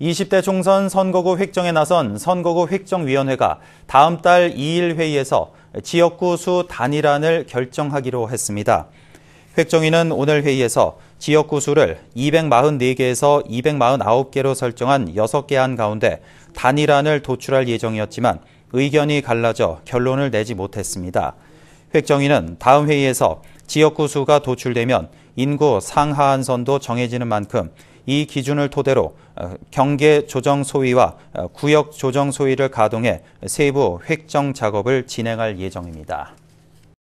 20대 총선 선거구 획정에 나선 선거구 획정위원회가 다음 달 2일 회의에서 지역구 수 단일안을 결정하기로 했습니다. 획정위는 오늘 회의에서 지역구 수를 244개에서 249개로 설정한 6개 안 가운데 단일안을 도출할 예정이었지만 의견이 갈라져 결론을 내지 못했습니다. 획정위는 다음 회의에서 지역구 수가 도출되면 인구 상하한선도 정해지는 만큼 이 기준을 토대로 어, 경계 조정 소위와 어, 구역 조정 소위를 가동해 세부 획정 작업을 진행할 예정입니다.